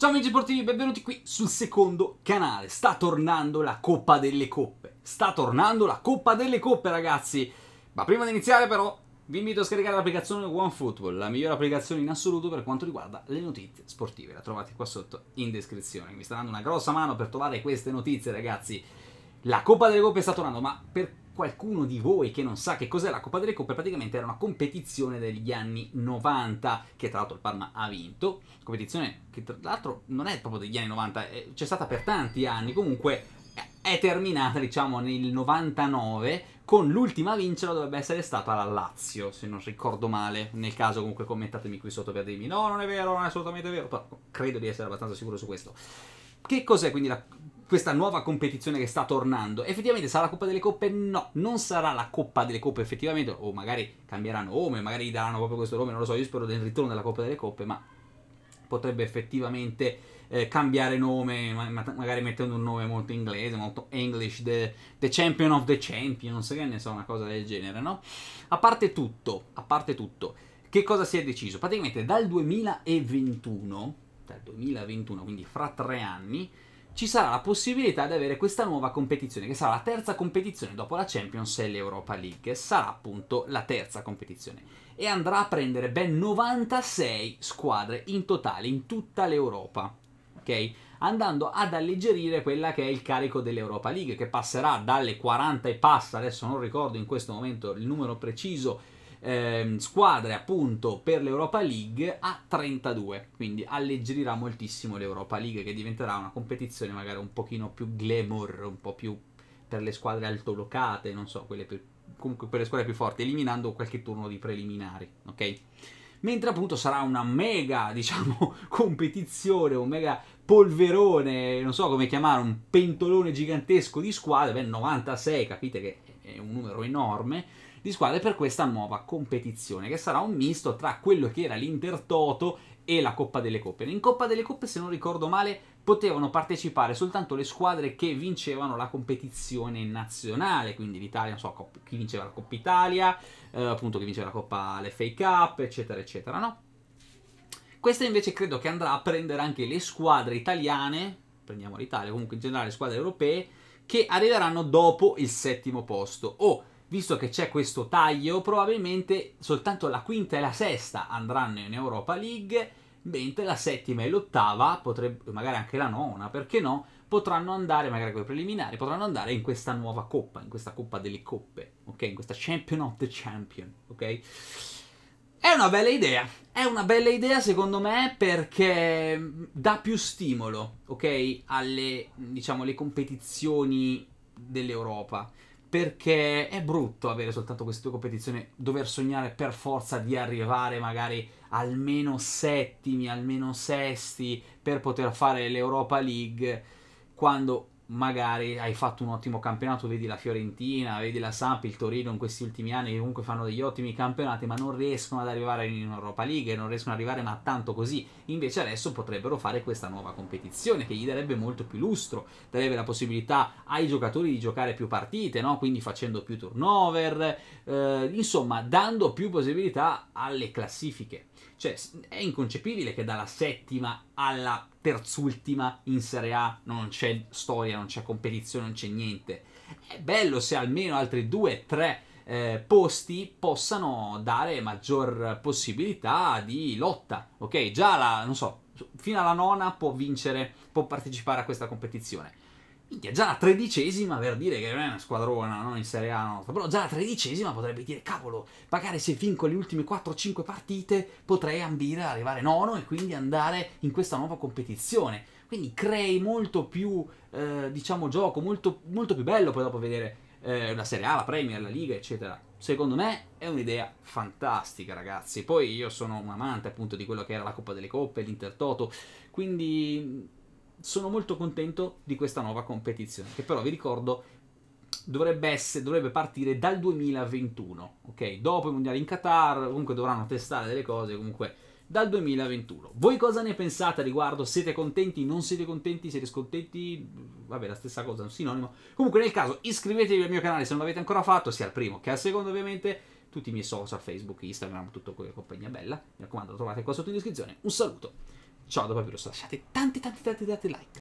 Ciao amici sportivi, benvenuti qui sul secondo canale. Sta tornando la Coppa delle Coppe. Sta tornando la Coppa delle Coppe, ragazzi. Ma prima di iniziare però vi invito a scaricare l'applicazione OneFootball, la migliore applicazione in assoluto per quanto riguarda le notizie sportive. La trovate qua sotto in descrizione. Mi sta dando una grossa mano per trovare queste notizie, ragazzi. La Coppa delle Coppe sta tornando, ma per qualcuno di voi che non sa che cos'è la Coppa delle Coppe, praticamente era una competizione degli anni 90, che tra l'altro il Parma ha vinto, competizione che tra l'altro non è proprio degli anni 90, c'è stata per tanti anni, comunque è terminata diciamo nel 99 con l'ultima vincita dovrebbe essere stata la Lazio se non ricordo male nel caso comunque commentatemi qui sotto per dirmi no non è vero non è assolutamente vero però credo di essere abbastanza sicuro su questo che cos'è quindi la questa nuova competizione che sta tornando. Effettivamente sarà la Coppa delle Coppe? No, non sarà la Coppa delle Coppe effettivamente, o magari cambierà nome, magari gli daranno proprio questo nome, non lo so, io spero del ritorno della Coppa delle Coppe, ma potrebbe effettivamente eh, cambiare nome, ma- magari mettendo un nome molto inglese, molto English, the, the, Champion of the Champions, che ne so, una cosa del genere, no? A parte tutto, a parte tutto, che cosa si è deciso? Praticamente dal 2021, dal 2021, quindi fra tre anni, ci sarà la possibilità di avere questa nuova competizione, che sarà la terza competizione dopo la Champions e l'Europa League. Sarà appunto la terza competizione. E andrà a prendere ben 96 squadre in totale in tutta l'Europa. Ok? andando ad alleggerire quella che è il carico dell'Europa League, che passerà dalle 40 e passa, adesso non ricordo in questo momento il numero preciso, eh, squadre appunto per l'Europa League a 32, quindi alleggerirà moltissimo l'Europa League che diventerà una competizione magari un pochino più glamour, un po' più per le squadre altolocate, non so, quelle più, comunque per le squadre più forti, eliminando qualche turno di preliminari, ok? mentre appunto sarà una mega, diciamo, competizione, un mega polverone, non so come chiamare, un pentolone gigantesco di squadre, beh 96, capite che è un numero enorme, di squadre per questa nuova competizione, che sarà un misto tra quello che era l'Intertoto e la Coppa delle Coppe. In Coppa delle Coppe, se non ricordo male, potevano partecipare soltanto le squadre che vincevano la competizione nazionale, quindi l'Italia, non so, chi vinceva la Coppa Italia, eh, appunto chi vinceva la Coppa FA Cup, eccetera, eccetera, no? Questa invece credo che andrà a prendere anche le squadre italiane, prendiamo l'Italia, comunque in generale le squadre europee, che arriveranno dopo il settimo posto o visto che c'è questo taglio, probabilmente soltanto la quinta e la sesta andranno in Europa League, mentre la settima e l'ottava, magari anche la nona, perché no, potranno andare, magari con i preliminari, potranno andare in questa nuova coppa, in questa coppa delle coppe, ok? In questa Champion of the Champion, ok? È una bella idea, è una bella idea secondo me perché dà più stimolo, ok? Alle, diciamo, le competizioni dell'Europa perché è brutto avere soltanto queste due competizioni, dover sognare per forza di arrivare magari almeno settimi, almeno sesti per poter fare l'Europa League, quando magari hai fatto un ottimo campionato, vedi la Fiorentina, vedi la Samp, il Torino in questi ultimi anni comunque fanno degli ottimi campionati, ma non riescono ad arrivare in Europa League, non riescono ad arrivare ma tanto così. Invece adesso potrebbero fare questa nuova competizione che gli darebbe molto più lustro, darebbe la possibilità ai giocatori di giocare più partite, no? quindi facendo più turnover, eh, insomma dando più possibilità alle classifiche. Cioè è inconcepibile che dalla settima alla terzultima in Serie A, non c'è storia, non c'è competizione, non c'è niente. È bello se almeno altri due, tre eh, posti possano dare maggior possibilità di lotta, ok? Già la, non so, fino alla nona può vincere, può partecipare a questa competizione Minchia, già la tredicesima per dire che non è una squadrona, non in Serie A nostra, però già la tredicesima potrebbe dire, cavolo, magari se vinco le ultime 4-5 partite potrei ambire ad arrivare nono e quindi andare in questa nuova competizione. Quindi crei molto più, eh, diciamo, gioco, molto, molto, più bello poi dopo vedere eh, la Serie A, la Premier, la Liga, eccetera. Secondo me è un'idea fantastica, ragazzi. Poi io sono un amante appunto di quello che era la Coppa delle Coppe, l'Intertoto, quindi sono molto contento di questa nuova competizione, che però vi ricordo dovrebbe, essere, dovrebbe partire dal 2021, ok? Dopo i mondiali in Qatar, comunque dovranno testare delle cose, comunque dal 2021. Voi cosa ne pensate a riguardo? Siete contenti? Non siete contenti? Siete scontenti? Vabbè, la stessa cosa, è un sinonimo. Comunque, nel caso, iscrivetevi al mio canale se non l'avete ancora fatto, sia al primo che al secondo, ovviamente. Tutti i miei social, Facebook, Instagram, tutto quello che compagnia bella. Mi raccomando, lo trovate qua sotto in descrizione. Un saluto! Ciao da Papyrus, lasciate tanti tanti tanti tanti like.